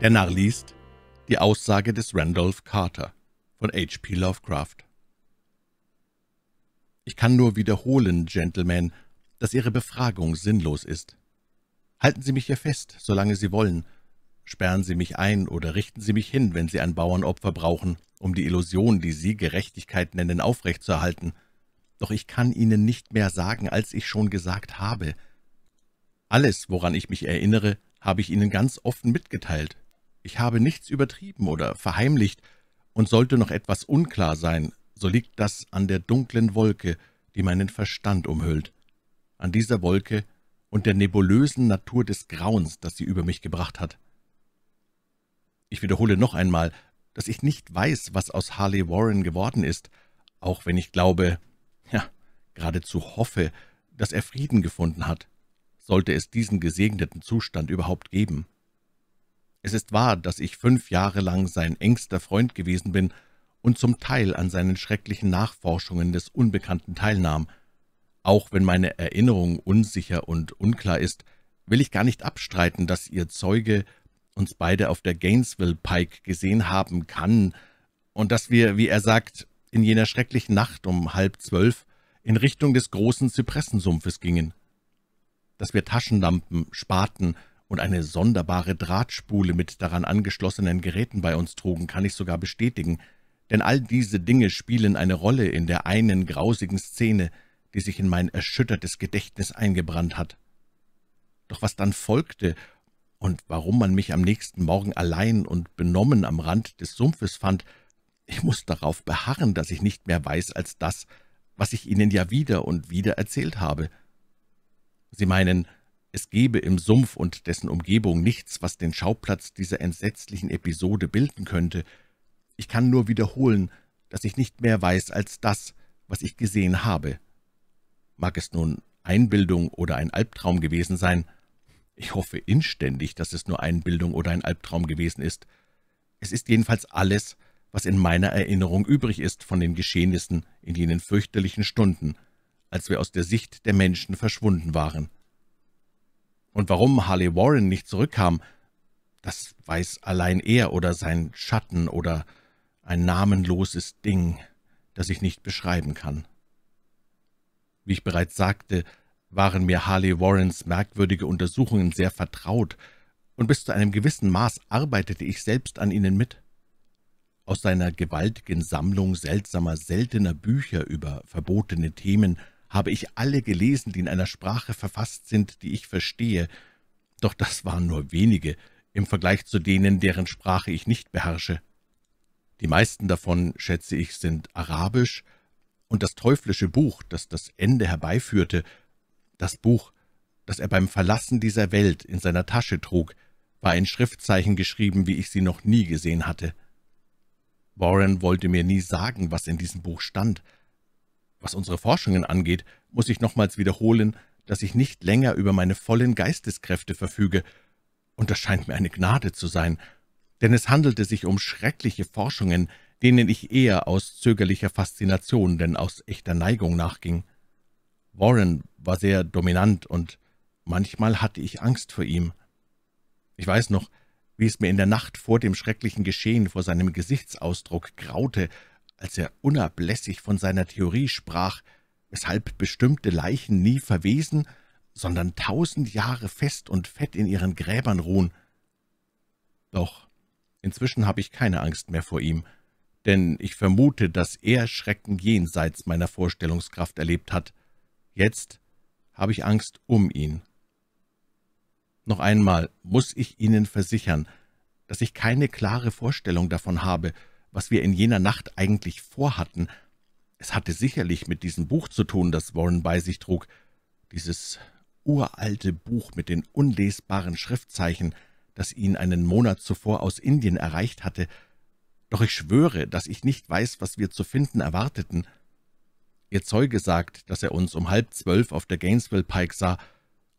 Der Narr liest die Aussage des Randolph Carter von H.P. Lovecraft. Ich kann nur wiederholen, Gentlemen, dass Ihre Befragung sinnlos ist. Halten Sie mich hier fest, solange Sie wollen. Sperren Sie mich ein oder richten Sie mich hin, wenn Sie ein Bauernopfer brauchen, um die Illusion, die Sie Gerechtigkeit nennen, aufrechtzuerhalten. Doch ich kann Ihnen nicht mehr sagen, als ich schon gesagt habe. Alles, woran ich mich erinnere, habe ich Ihnen ganz offen mitgeteilt ich habe nichts übertrieben oder verheimlicht, und sollte noch etwas unklar sein, so liegt das an der dunklen Wolke, die meinen Verstand umhüllt, an dieser Wolke und der nebulösen Natur des Grauens, das sie über mich gebracht hat. Ich wiederhole noch einmal, dass ich nicht weiß, was aus Harley Warren geworden ist, auch wenn ich glaube, ja, geradezu hoffe, dass er Frieden gefunden hat, sollte es diesen gesegneten Zustand überhaupt geben. Es ist wahr, dass ich fünf Jahre lang sein engster Freund gewesen bin und zum Teil an seinen schrecklichen Nachforschungen des Unbekannten teilnahm. Auch wenn meine Erinnerung unsicher und unklar ist, will ich gar nicht abstreiten, dass ihr Zeuge uns beide auf der Gainesville Pike gesehen haben kann und dass wir, wie er sagt, in jener schrecklichen Nacht um halb zwölf in Richtung des großen Zypressensumpfes gingen. Dass wir Taschenlampen, Spaten und eine sonderbare Drahtspule mit daran angeschlossenen Geräten bei uns trugen, kann ich sogar bestätigen, denn all diese Dinge spielen eine Rolle in der einen grausigen Szene, die sich in mein erschüttertes Gedächtnis eingebrannt hat. Doch was dann folgte und warum man mich am nächsten Morgen allein und benommen am Rand des Sumpfes fand, ich muss darauf beharren, dass ich nicht mehr weiß als das, was ich Ihnen ja wieder und wieder erzählt habe. Sie meinen, es gebe im Sumpf und dessen Umgebung nichts, was den Schauplatz dieser entsetzlichen Episode bilden könnte. Ich kann nur wiederholen, dass ich nicht mehr weiß als das, was ich gesehen habe. Mag es nun Einbildung oder ein Albtraum gewesen sein, ich hoffe inständig, dass es nur Einbildung oder ein Albtraum gewesen ist. Es ist jedenfalls alles, was in meiner Erinnerung übrig ist von den Geschehnissen in jenen fürchterlichen Stunden, als wir aus der Sicht der Menschen verschwunden waren. Und warum Harley Warren nicht zurückkam, das weiß allein er oder sein Schatten oder ein namenloses Ding, das ich nicht beschreiben kann. Wie ich bereits sagte, waren mir Harley Warrens merkwürdige Untersuchungen sehr vertraut, und bis zu einem gewissen Maß arbeitete ich selbst an ihnen mit. Aus seiner gewaltigen Sammlung seltsamer, seltener Bücher über verbotene Themen habe ich alle gelesen, die in einer Sprache verfasst sind, die ich verstehe, doch das waren nur wenige im Vergleich zu denen, deren Sprache ich nicht beherrsche. Die meisten davon, schätze ich, sind arabisch, und das teuflische Buch, das das Ende herbeiführte, das Buch, das er beim Verlassen dieser Welt in seiner Tasche trug, war in Schriftzeichen geschrieben, wie ich sie noch nie gesehen hatte. Warren wollte mir nie sagen, was in diesem Buch stand, was unsere Forschungen angeht, muss ich nochmals wiederholen, dass ich nicht länger über meine vollen Geisteskräfte verfüge, und das scheint mir eine Gnade zu sein, denn es handelte sich um schreckliche Forschungen, denen ich eher aus zögerlicher Faszination denn aus echter Neigung nachging. Warren war sehr dominant, und manchmal hatte ich Angst vor ihm. Ich weiß noch, wie es mir in der Nacht vor dem schrecklichen Geschehen vor seinem Gesichtsausdruck graute, als er unablässig von seiner Theorie sprach, weshalb bestimmte Leichen nie verwesen, sondern tausend Jahre fest und fett in ihren Gräbern ruhen. Doch inzwischen habe ich keine Angst mehr vor ihm, denn ich vermute, dass er Schrecken jenseits meiner Vorstellungskraft erlebt hat. Jetzt habe ich Angst um ihn. Noch einmal muss ich Ihnen versichern, dass ich keine klare Vorstellung davon habe, was wir in jener Nacht eigentlich vorhatten. Es hatte sicherlich mit diesem Buch zu tun, das Warren bei sich trug, dieses uralte Buch mit den unlesbaren Schriftzeichen, das ihn einen Monat zuvor aus Indien erreicht hatte, doch ich schwöre, dass ich nicht weiß, was wir zu finden erwarteten. Ihr Zeuge sagt, dass er uns um halb zwölf auf der Gainesville Pike sah,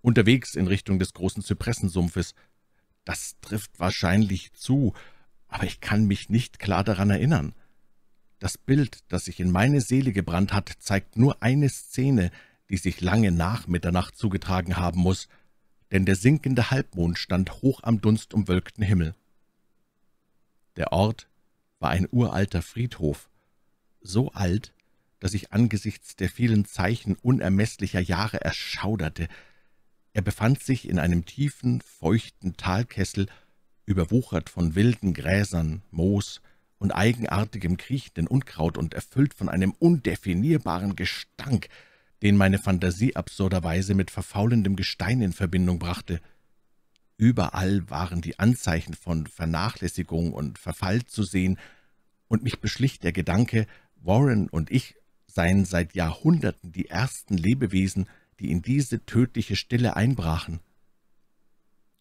unterwegs in Richtung des großen Zypressensumpfes. Das trifft wahrscheinlich zu, aber ich kann mich nicht klar daran erinnern. Das Bild, das sich in meine Seele gebrannt hat, zeigt nur eine Szene, die sich lange nach Mitternacht zugetragen haben muss, denn der sinkende Halbmond stand hoch am dunstumwölkten Himmel. Der Ort war ein uralter Friedhof, so alt, dass ich angesichts der vielen Zeichen unermesslicher Jahre erschauderte. Er befand sich in einem tiefen, feuchten Talkessel überwuchert von wilden Gräsern, Moos und eigenartigem kriechenden Unkraut und erfüllt von einem undefinierbaren Gestank, den meine Fantasie absurderweise mit verfaulendem Gestein in Verbindung brachte. Überall waren die Anzeichen von Vernachlässigung und Verfall zu sehen, und mich beschlich der Gedanke, Warren und ich seien seit Jahrhunderten die ersten Lebewesen, die in diese tödliche Stille einbrachen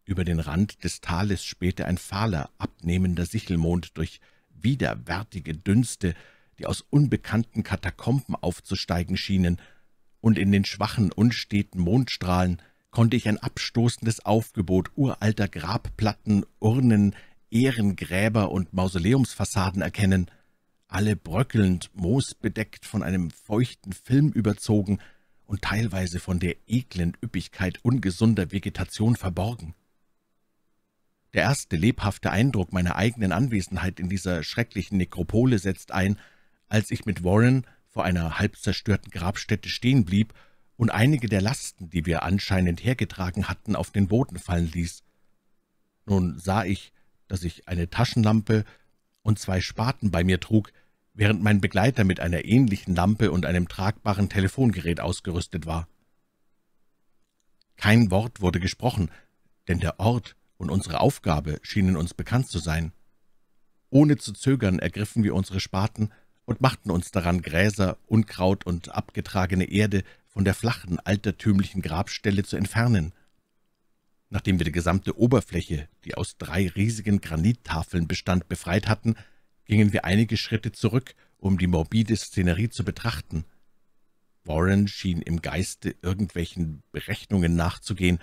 über den Rand des Tales spähte ein fahler, abnehmender Sichelmond durch widerwärtige Dünste, die aus unbekannten Katakomben aufzusteigen schienen, und in den schwachen, unsteten Mondstrahlen konnte ich ein abstoßendes Aufgebot uralter Grabplatten, Urnen, Ehrengräber und Mausoleumsfassaden erkennen, alle bröckelnd, moosbedeckt, von einem feuchten Film überzogen und teilweise von der eklen Üppigkeit ungesunder Vegetation verborgen. Der erste lebhafte Eindruck meiner eigenen Anwesenheit in dieser schrecklichen Nekropole setzt ein, als ich mit Warren vor einer halb zerstörten Grabstätte stehen blieb und einige der Lasten, die wir anscheinend hergetragen hatten, auf den Boden fallen ließ. Nun sah ich, dass ich eine Taschenlampe und zwei Spaten bei mir trug, während mein Begleiter mit einer ähnlichen Lampe und einem tragbaren Telefongerät ausgerüstet war. Kein Wort wurde gesprochen, denn der Ort, und unsere Aufgabe schienen uns bekannt zu sein. Ohne zu zögern ergriffen wir unsere Spaten und machten uns daran, Gräser, Unkraut und abgetragene Erde von der flachen, altertümlichen Grabstelle zu entfernen. Nachdem wir die gesamte Oberfläche, die aus drei riesigen Granittafeln bestand, befreit hatten, gingen wir einige Schritte zurück, um die morbide Szenerie zu betrachten. Warren schien im Geiste irgendwelchen Berechnungen nachzugehen,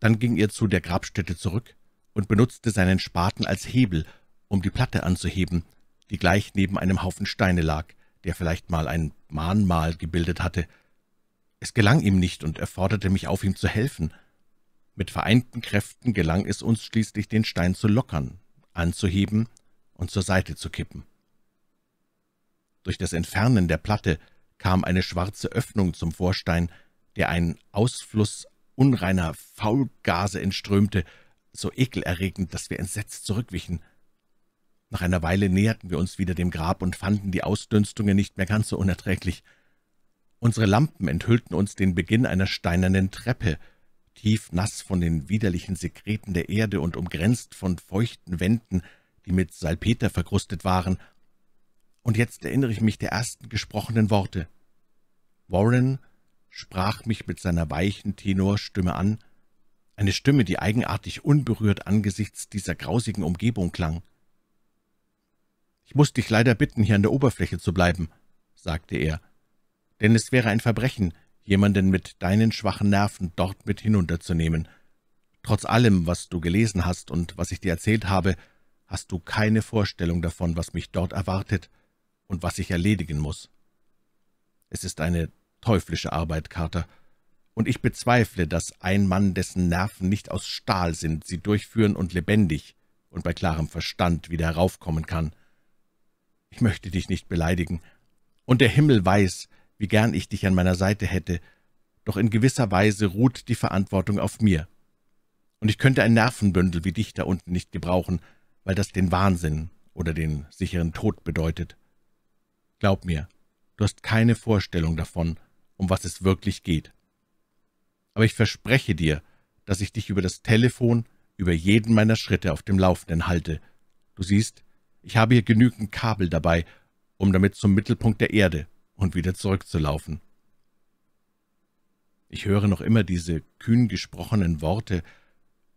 dann ging er zu der Grabstätte zurück und benutzte seinen Spaten als Hebel, um die Platte anzuheben, die gleich neben einem Haufen Steine lag, der vielleicht mal ein Mahnmal gebildet hatte. Es gelang ihm nicht, und er forderte mich auf, ihm zu helfen. Mit vereinten Kräften gelang es uns schließlich, den Stein zu lockern, anzuheben und zur Seite zu kippen. Durch das Entfernen der Platte kam eine schwarze Öffnung zum Vorstein, der ein Ausfluss unreiner Faulgase entströmte, so ekelerregend, dass wir entsetzt zurückwichen. Nach einer Weile näherten wir uns wieder dem Grab und fanden die Ausdünstungen nicht mehr ganz so unerträglich. Unsere Lampen enthüllten uns den Beginn einer steinernen Treppe, tief nass von den widerlichen Sekreten der Erde und umgrenzt von feuchten Wänden, die mit Salpeter verkrustet waren. Und jetzt erinnere ich mich der ersten gesprochenen Worte. Warren sprach mich mit seiner weichen Tenorstimme an, eine Stimme, die eigenartig unberührt angesichts dieser grausigen Umgebung klang. »Ich muss dich leider bitten, hier an der Oberfläche zu bleiben«, sagte er, »denn es wäre ein Verbrechen, jemanden mit deinen schwachen Nerven dort mit hinunterzunehmen. Trotz allem, was du gelesen hast und was ich dir erzählt habe, hast du keine Vorstellung davon, was mich dort erwartet und was ich erledigen muss. Es ist eine Teuflische Arbeit, Carter. Und ich bezweifle, dass ein Mann, dessen Nerven nicht aus Stahl sind, sie durchführen und lebendig und bei klarem Verstand wieder heraufkommen kann. Ich möchte dich nicht beleidigen. Und der Himmel weiß, wie gern ich dich an meiner Seite hätte, doch in gewisser Weise ruht die Verantwortung auf mir. Und ich könnte ein Nervenbündel wie dich da unten nicht gebrauchen, weil das den Wahnsinn oder den sicheren Tod bedeutet. Glaub mir, du hast keine Vorstellung davon, um was es wirklich geht. Aber ich verspreche dir, dass ich dich über das Telefon, über jeden meiner Schritte auf dem Laufenden halte. Du siehst, ich habe hier genügend Kabel dabei, um damit zum Mittelpunkt der Erde und wieder zurückzulaufen. Ich höre noch immer diese kühn gesprochenen Worte,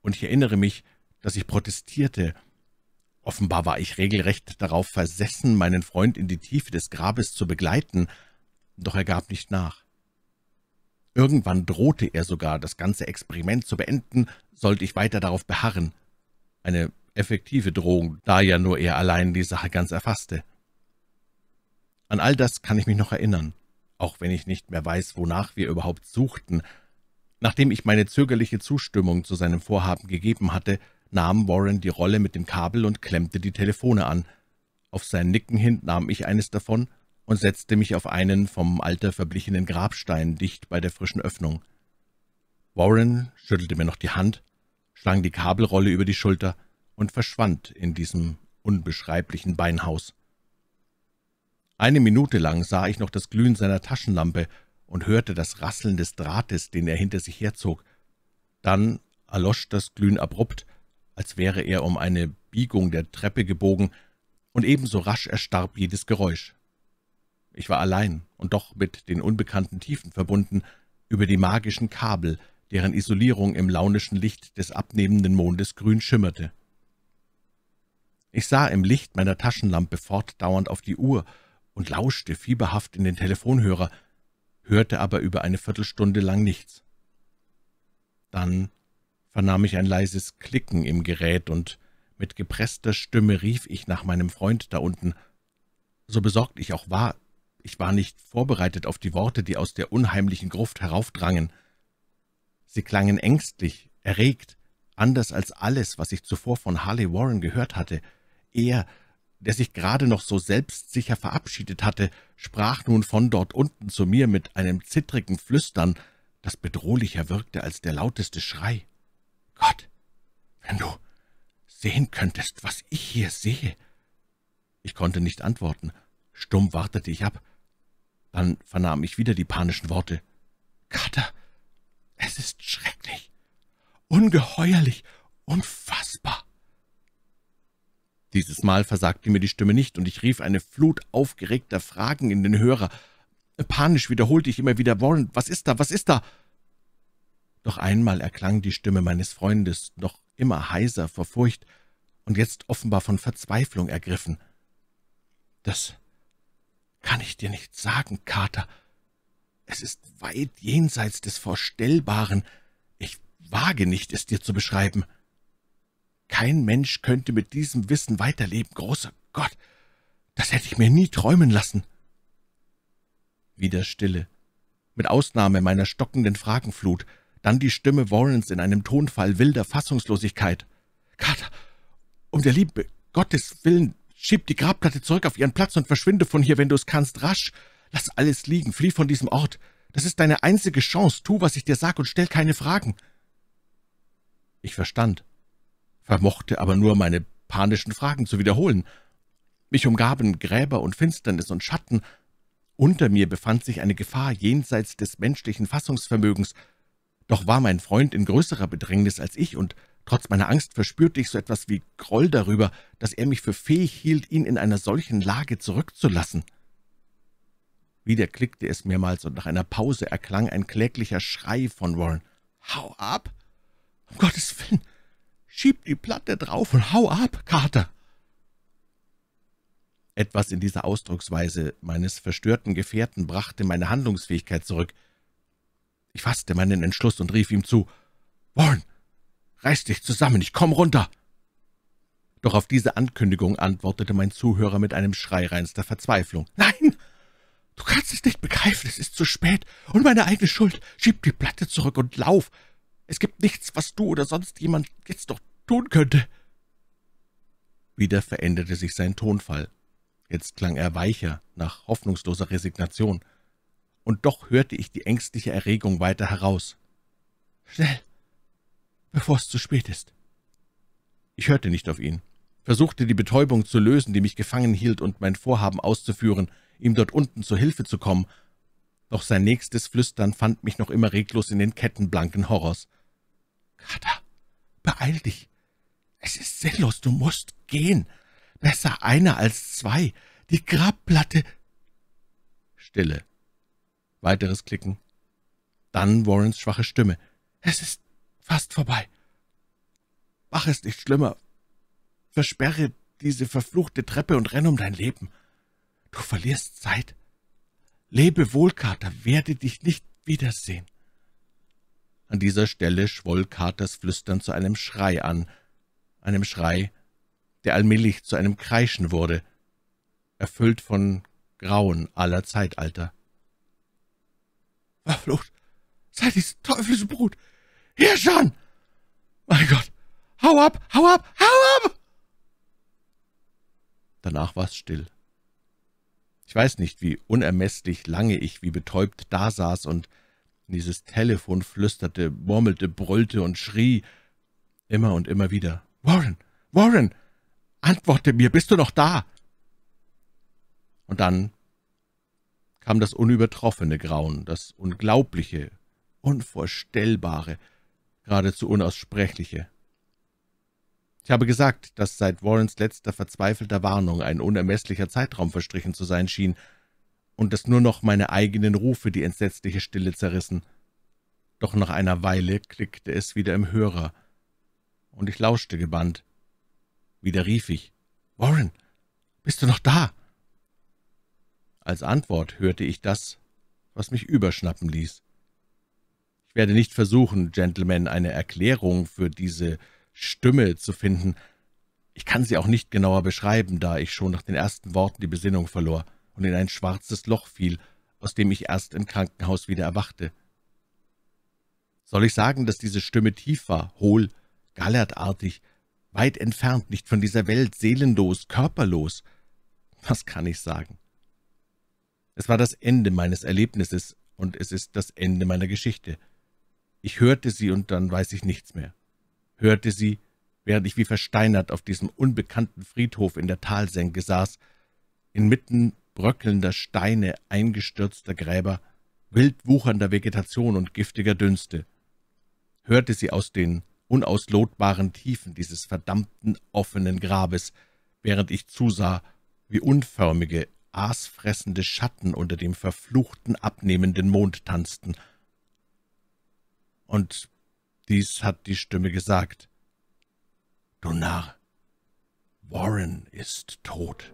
und ich erinnere mich, dass ich protestierte. Offenbar war ich regelrecht darauf versessen, meinen Freund in die Tiefe des Grabes zu begleiten, doch er gab nicht nach. Irgendwann drohte er sogar, das ganze Experiment zu beenden, sollte ich weiter darauf beharren. Eine effektive Drohung, da ja nur er allein die Sache ganz erfasste. An all das kann ich mich noch erinnern, auch wenn ich nicht mehr weiß, wonach wir überhaupt suchten. Nachdem ich meine zögerliche Zustimmung zu seinem Vorhaben gegeben hatte, nahm Warren die Rolle mit dem Kabel und klemmte die Telefone an. Auf sein Nicken hin nahm ich eines davon und setzte mich auf einen vom Alter verblichenen Grabstein dicht bei der frischen Öffnung. Warren schüttelte mir noch die Hand, schlang die Kabelrolle über die Schulter und verschwand in diesem unbeschreiblichen Beinhaus. Eine Minute lang sah ich noch das Glühen seiner Taschenlampe und hörte das Rasseln des Drahtes, den er hinter sich herzog. Dann erlosch das Glühen abrupt, als wäre er um eine Biegung der Treppe gebogen, und ebenso rasch erstarb jedes Geräusch. Ich war allein und doch mit den unbekannten Tiefen verbunden, über die magischen Kabel, deren Isolierung im launischen Licht des abnehmenden Mondes grün schimmerte. Ich sah im Licht meiner Taschenlampe fortdauernd auf die Uhr und lauschte fieberhaft in den Telefonhörer, hörte aber über eine Viertelstunde lang nichts. Dann vernahm ich ein leises Klicken im Gerät und mit gepresster Stimme rief ich nach meinem Freund da unten. So besorgt ich auch war, ich war nicht vorbereitet auf die Worte, die aus der unheimlichen Gruft heraufdrangen. Sie klangen ängstlich, erregt, anders als alles, was ich zuvor von Harley Warren gehört hatte. Er, der sich gerade noch so selbstsicher verabschiedet hatte, sprach nun von dort unten zu mir mit einem zittrigen Flüstern, das bedrohlicher wirkte als der lauteste Schrei. »Gott, wenn du sehen könntest, was ich hier sehe!« Ich konnte nicht antworten. Stumm wartete ich ab. Dann vernahm ich wieder die panischen Worte. »Cutter, es ist schrecklich, ungeheuerlich, unfassbar!« Dieses Mal versagte mir die Stimme nicht, und ich rief eine Flut aufgeregter Fragen in den Hörer. Panisch wiederholte ich immer wieder, »Warren, was ist da, was ist da?« Doch einmal erklang die Stimme meines Freundes, noch immer heiser vor Furcht und jetzt offenbar von Verzweiflung ergriffen. »Das kann ich dir nicht sagen, Kater. Es ist weit jenseits des Vorstellbaren. Ich wage nicht, es dir zu beschreiben. Kein Mensch könnte mit diesem Wissen weiterleben, großer Gott. Das hätte ich mir nie träumen lassen. Wieder Stille, mit Ausnahme meiner stockenden Fragenflut, dann die Stimme Warrens in einem Tonfall wilder Fassungslosigkeit. »Kater, um der Liebe Gottes willen, Schieb die Grabplatte zurück auf ihren Platz und verschwinde von hier, wenn du es kannst, rasch. Lass alles liegen, flieh von diesem Ort. Das ist deine einzige Chance. Tu, was ich dir sag und stell keine Fragen.« Ich verstand, vermochte aber nur, meine panischen Fragen zu wiederholen. Mich umgaben Gräber und Finsternis und Schatten. Unter mir befand sich eine Gefahr jenseits des menschlichen Fassungsvermögens. Doch war mein Freund in größerer Bedrängnis als ich und Trotz meiner Angst verspürte ich so etwas wie Groll darüber, dass er mich für fähig hielt, ihn in einer solchen Lage zurückzulassen. Wieder klickte es mehrmals, und nach einer Pause erklang ein kläglicher Schrei von Warren. »Hau ab! Um Gottes Willen! Schieb die Platte drauf und hau ab, Carter!« Etwas in dieser Ausdrucksweise meines verstörten Gefährten brachte meine Handlungsfähigkeit zurück. Ich fasste meinen Entschluss und rief ihm zu, »Warren, Reiß dich zusammen, ich komm runter!« Doch auf diese Ankündigung antwortete mein Zuhörer mit einem Schrei reinster Verzweiflung. »Nein! Du kannst es nicht begreifen, es ist zu spät und meine eigene Schuld. Schieb die Platte zurück und lauf. Es gibt nichts, was du oder sonst jemand jetzt doch tun könnte.« Wieder veränderte sich sein Tonfall. Jetzt klang er weicher, nach hoffnungsloser Resignation. Und doch hörte ich die ängstliche Erregung weiter heraus. »Schnell, bevor es zu spät ist.« Ich hörte nicht auf ihn, versuchte die Betäubung zu lösen, die mich gefangen hielt, und mein Vorhaben auszuführen, ihm dort unten zur Hilfe zu kommen, doch sein nächstes Flüstern fand mich noch immer reglos in den Ketten blanken Horrors. »Kater, beeil dich! Es ist sinnlos, du musst gehen! Besser einer als zwei! Die Grabplatte!« Stille. Weiteres Klicken. Dann Warrens schwache Stimme. »Es ist fast vorbei. Mach es nicht schlimmer. Versperre diese verfluchte Treppe und renn um dein Leben. Du verlierst Zeit. Lebe wohl, Kater, werde dich nicht wiedersehen. An dieser Stelle schwoll Katers Flüstern zu einem Schrei an, einem Schrei, der allmählich zu einem Kreischen wurde, erfüllt von Grauen aller Zeitalter. Verflucht, sei dies teuflische Brut, Ihr schon! Mein Gott! Hau ab! Hau ab! Hau ab! Danach war es still. Ich weiß nicht, wie unermesslich lange ich wie betäubt dasaß und dieses Telefon flüsterte, murmelte, brüllte und schrie, immer und immer wieder, »Warren! Warren! Antworte mir, bist du noch da?« Und dann kam das unübertroffene Grauen, das Unglaubliche, Unvorstellbare, geradezu Unaussprechliche. Ich habe gesagt, dass seit Warrens letzter verzweifelter Warnung ein unermesslicher Zeitraum verstrichen zu sein schien und dass nur noch meine eigenen Rufe die entsetzliche Stille zerrissen. Doch nach einer Weile klickte es wieder im Hörer, und ich lauschte gebannt. Wieder rief ich, »Warren, bist du noch da?« Als Antwort hörte ich das, was mich überschnappen ließ. Ich werde nicht versuchen, Gentlemen, eine Erklärung für diese Stimme zu finden. Ich kann sie auch nicht genauer beschreiben, da ich schon nach den ersten Worten die Besinnung verlor und in ein schwarzes Loch fiel, aus dem ich erst im Krankenhaus wieder erwachte. Soll ich sagen, dass diese Stimme tief war, hohl, gallertartig, weit entfernt, nicht von dieser Welt, seelenlos, körperlos? Was kann ich sagen? Es war das Ende meines Erlebnisses, und es ist das Ende meiner Geschichte. Ich hörte sie und dann weiß ich nichts mehr. Hörte sie, während ich wie versteinert auf diesem unbekannten Friedhof in der Talsenke saß, inmitten bröckelnder Steine, eingestürzter Gräber, wild wuchernder Vegetation und giftiger Dünste. Hörte sie aus den unauslotbaren Tiefen dieses verdammten offenen Grabes, während ich zusah, wie unförmige, aasfressende Schatten unter dem verfluchten, abnehmenden Mond tanzten – und dies hat die Stimme gesagt. »Du Narr, Warren ist tot.«